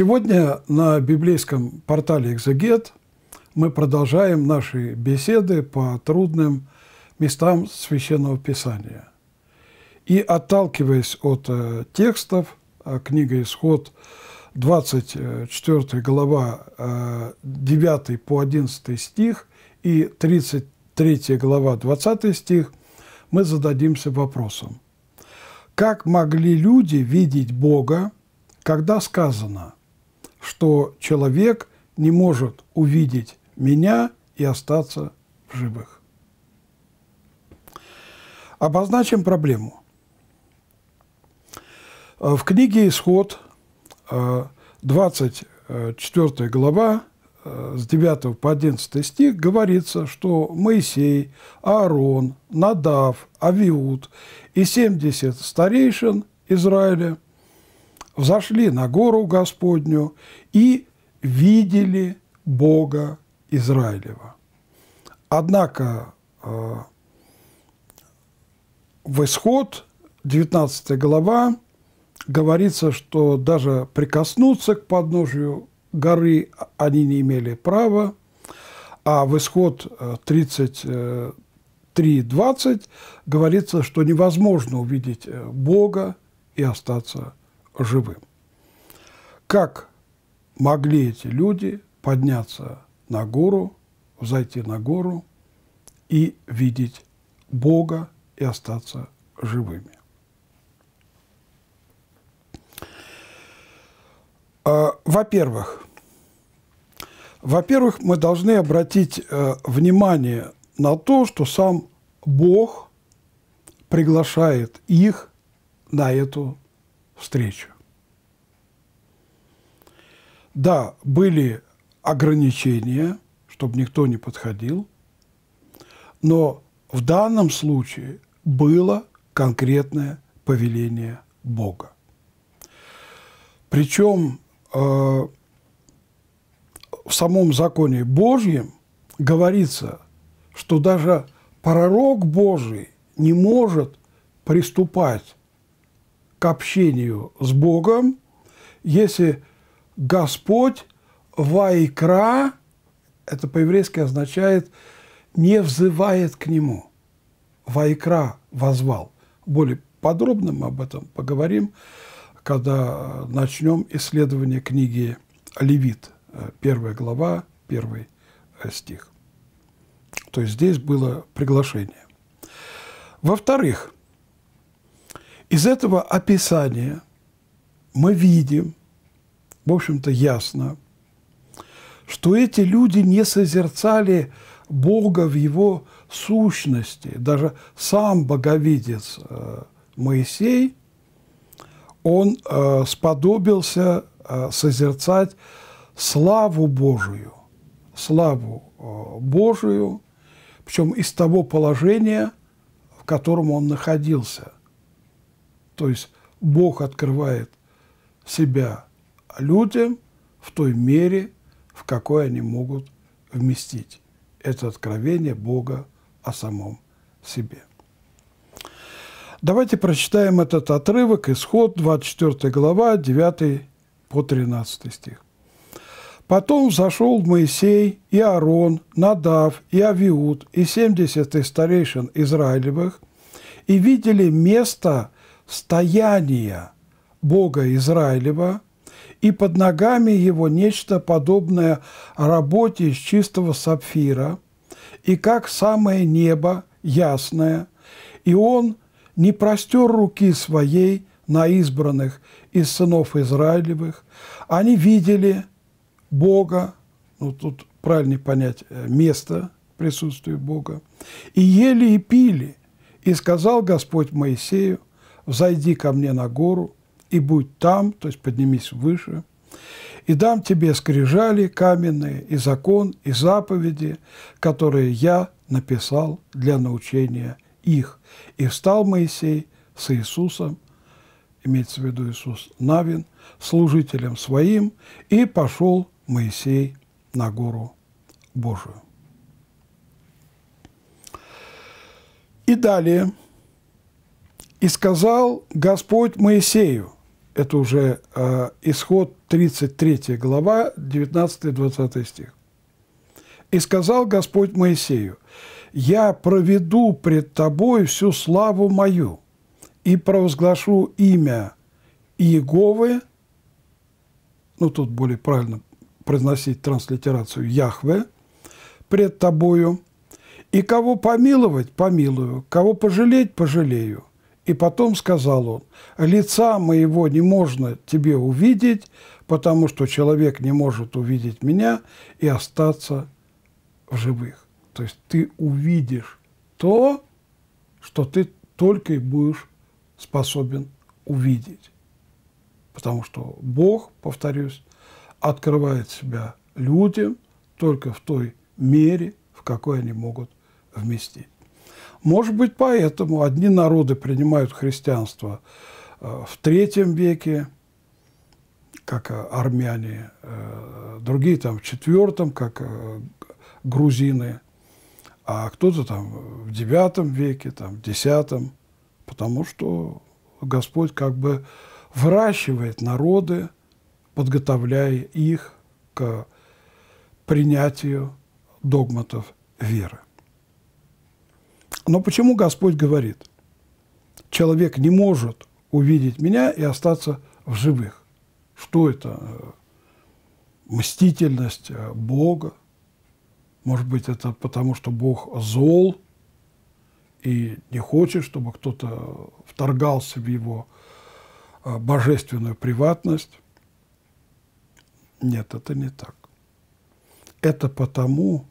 Сегодня на библейском портале «Экзегет» мы продолжаем наши беседы по трудным местам Священного Писания. И отталкиваясь от э, текстов, э, книга «Исход», 24 глава, э, 9 по 11 стих и 33 глава, 20 стих, мы зададимся вопросом. Как могли люди видеть Бога, когда сказано – что человек не может увидеть меня и остаться в живых. Обозначим проблему. Э, в книге «Исход» 24 э, глава э, с 9 по 11 стих говорится, что Моисей, Аарон, Надав, Авиуд и 70 старейшин Израиля – взошли на гору Господню и видели Бога Израилева. Однако э, в исход 19 глава говорится, что даже прикоснуться к подножию горы они не имели права, а в исход 33.20 э, э, говорится, что невозможно увидеть Бога и остаться живым. Как могли эти люди подняться на гору, зайти на гору и видеть Бога и остаться живыми? А, во-первых, во-первых, мы должны обратить э, внимание на то, что сам Бог приглашает их на эту встречу. Да, были ограничения, чтобы никто не подходил, но в данном случае было конкретное повеление Бога. Причем э, в самом законе Божьем говорится, что даже пророк Божий не может приступать к общению с Богом, если Господь вайкра, это по-еврейски означает «не взывает к нему». Вайкра – возвал. Более подробно мы об этом поговорим, когда начнем исследование книги «Левит», э, первая глава, первый э, стих. То есть здесь было приглашение. Во-вторых – из этого описания мы видим, в общем-то, ясно, что эти люди не созерцали Бога в его сущности. Даже сам боговидец э, Моисей, он э, сподобился э, созерцать славу Божию, славу Божию, причем из того положения, в котором он находился – то есть Бог открывает себя людям в той мере, в какой они могут вместить. Это откровение Бога о самом себе. Давайте прочитаем этот отрывок, исход 24 глава, 9 по 13 стих. Потом зашел Моисей и Аарон, Надав и Авиуд и 70 старейшин Израилевых, и видели место, стояния Бога Израилева, и под ногами его нечто подобное работе из чистого сапфира, и как самое небо ясное, и он не простер руки своей на избранных из сынов Израилевых, они видели Бога, ну тут правильнее понять э, место присутствия Бога, и ели и пили, и сказал Господь Моисею – взойди ко мне на гору и будь там, то есть поднимись выше, и дам тебе скрижали каменные и закон и заповеди, которые я написал для научения их. И встал Моисей с Иисусом, имеется в виду Иисус Навин, служителем своим, и пошел Моисей на гору Божию. И далее – «И сказал Господь Моисею», это уже э, исход 33 глава, 19-20 стих. «И сказал Господь Моисею, «Я проведу пред тобой всю славу мою и провозглашу имя Иеговы», ну, тут более правильно произносить транслитерацию «Яхве», «пред тобою», и кого помиловать – помилую, кого пожалеть – пожалею, и потом сказал он, лица моего не можно тебе увидеть, потому что человек не может увидеть меня и остаться в живых. То есть ты увидишь то, что ты только и будешь способен увидеть. Потому что Бог, повторюсь, открывает себя людям только в той мере, в какой они могут вместить. Может быть, поэтому одни народы принимают христианство э, в третьем веке, как э, армяне, э, другие там в четвертом, как грузины, а кто-то там в девятом веке, там в десятом, потому что Господь как бы выращивает народы, подготовляя их к принятию догматов веры. Но почему Господь говорит, человек не может увидеть меня и остаться в живых? Что это? Мстительность э, Бога? Может быть, это потому, что Бог зол и не хочет, чтобы кто-то вторгался в его э, божественную приватность? Нет, это не так. Это потому,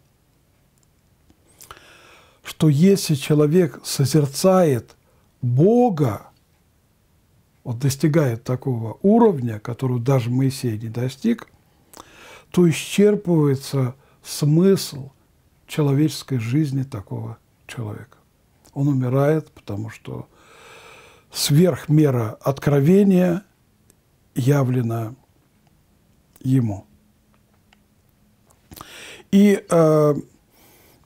что если человек созерцает Бога, вот достигает такого уровня, которого даже Моисей не достиг, то исчерпывается смысл человеческой жизни такого человека. Он умирает, потому что сверхмера откровения явлена ему. И э,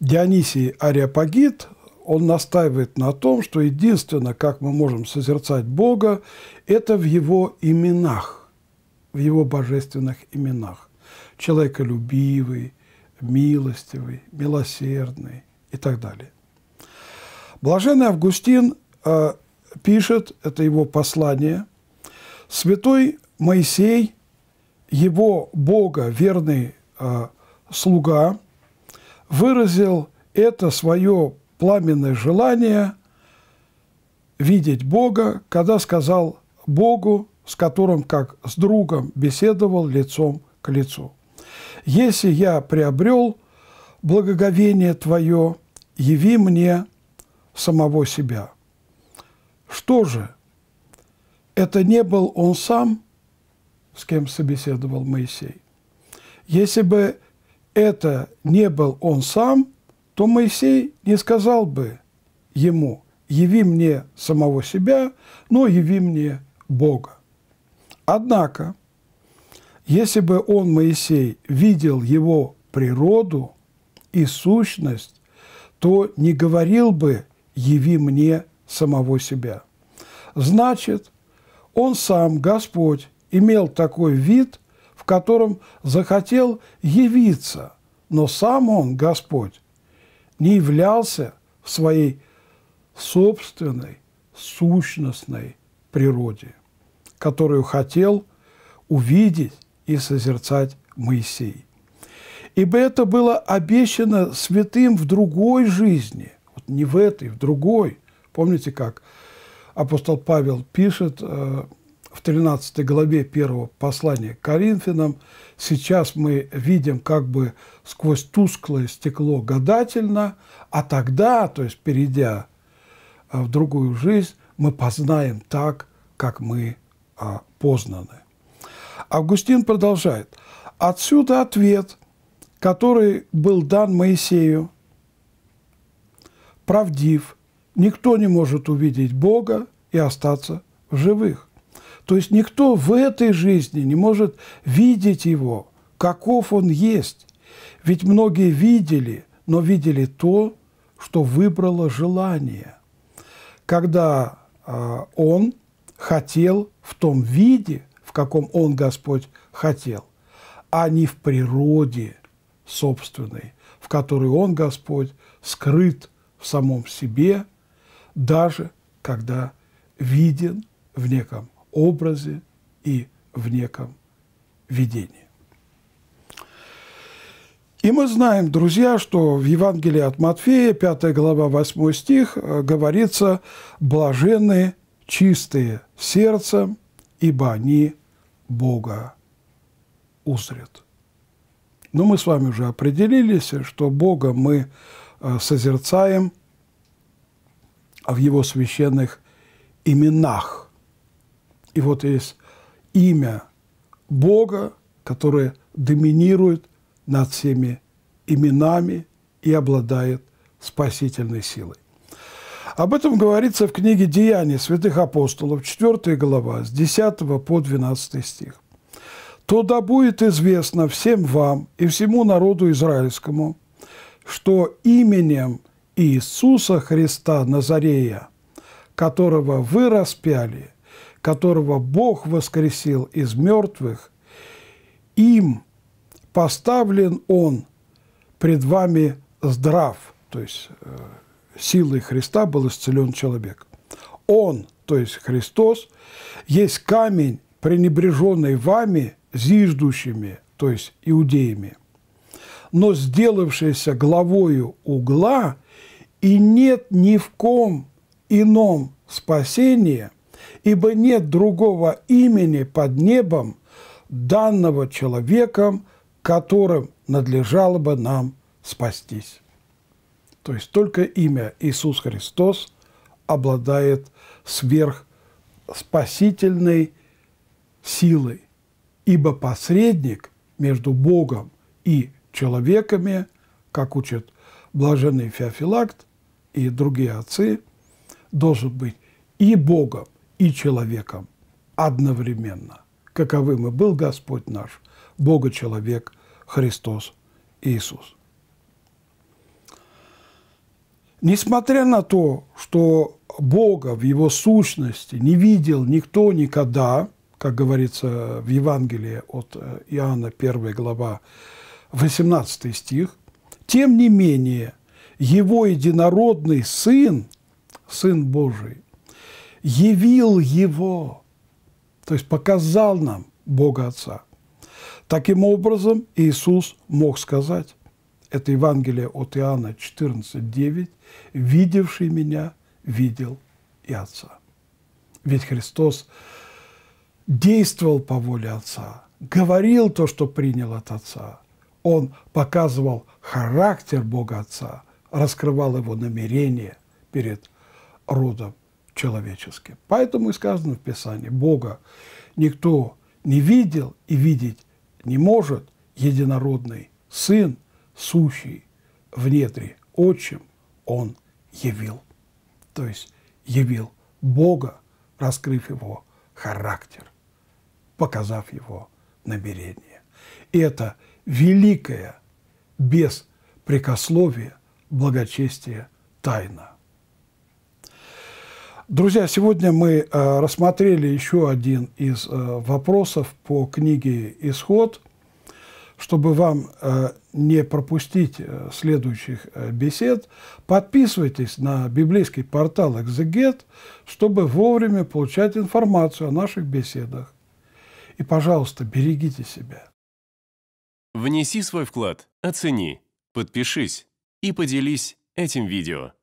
Дионисий Ариапагит, он настаивает на том, что единственное, как мы можем созерцать Бога, это в его именах, в его божественных именах. Человеколюбивый, милостивый, милосердный и так далее. Блаженный Августин э, пишет, это его послание, «Святой Моисей, его Бога верный э, слуга – выразил это свое пламенное желание видеть Бога, когда сказал Богу, с которым, как с другом, беседовал лицом к лицу. «Если я приобрел благоговение Твое, яви мне самого себя». Что же, это не был он сам, с кем собеседовал Моисей. Если бы это не был он сам, то Моисей не сказал бы ему, яви мне самого себя, но яви мне Бога. Однако, если бы он, Моисей, видел его природу и сущность, то не говорил бы «яви мне самого себя». Значит, он сам, Господь, имел такой вид, в котором захотел явиться, но сам он, Господь, не являлся в своей собственной сущностной природе, которую хотел увидеть и созерцать Моисей. Ибо это было обещано святым в другой жизни, вот не в этой, в другой. Помните, как апостол Павел пишет э, в 13 главе первого послания к Коринфянам. Сейчас мы видим как бы сквозь тусклое стекло гадательно, а тогда, то есть перейдя а, в другую жизнь, мы познаем так, как мы а, познаны. Августин продолжает. Отсюда ответ, который был дан Моисею, правдив. Никто не может увидеть Бога и остаться в живых. То есть никто в этой жизни не может видеть его, каков он есть. Ведь многие видели, но видели то, что выбрало желание. Когда э, он хотел в том виде, в каком он, Господь, хотел, а не в природе собственной, в которой он, Господь, скрыт в самом себе, даже когда виден в неком образе и в неком видении. И мы знаем, друзья, что в Евангелии от Матфея, 5 глава, 8 стих, э, говорится «блаженны чистые сердцем, ибо они Бога узрят». Но мы с вами уже определились, что Бога мы э, созерцаем в Его священных именах. И вот есть имя Бога, которое доминирует над всеми именами и обладает спасительной силой. Об этом говорится в книге «Деяния святых апостолов», 4 глава, с 10 по 12 стих. «То да будет известно всем вам и всему народу израильскому, что именем Иисуса Христа Назарея, которого вы распяли, которого Бог воскресил из мертвых, им поставлен он пред вами здрав, то есть э, силой Христа был исцелен человек. Он, то есть Христос, есть камень, пренебреженный вами, зиждущими, то есть иудеями, но сделавшийся главою угла, и нет ни в ком ином спасения – ибо нет другого имени под небом, данного человеком, которым надлежало бы нам спастись. То есть только имя Иисус Христос обладает сверхспасительной силой, ибо посредник между Богом и человеками, как учат блаженный Феофилакт и другие отцы, должен быть и Богом, и человеком одновременно, каковым и был Господь наш, Бога человек Христос Иисус. Несмотря на то, что Бога в его сущности не видел никто никогда, как говорится в Евангелии от э, Иоанна 1 глава 18 стих, тем не менее его единородный Сын, Сын Божий, явил его, то есть показал нам Бога Отца. Таким образом, Иисус мог сказать, это Евангелие от Иоанна 14:9, «Видевший меня, видел и Отца». Ведь Христос действовал по воле Отца, говорил то, что принял от Отца. Он показывал характер Бога Отца, раскрывал его намерение перед родом человечески. Поэтому и сказано в Писании, Бога никто не видел и видеть не может, единородный Сын, сущий в недре отчим, Он явил. То есть явил Бога, раскрыв Его характер, показав Его намерение. И это великое, без прикословия, благочестие тайна. Друзья, сегодня мы э, рассмотрели еще один из э, вопросов по книге «Исход». Чтобы вам э, не пропустить следующих бесед, подписывайтесь на библейский портал «Экзегет», чтобы вовремя получать информацию о наших беседах. И, пожалуйста, берегите себя. Внеси свой вклад, оцени, подпишись и поделись этим видео.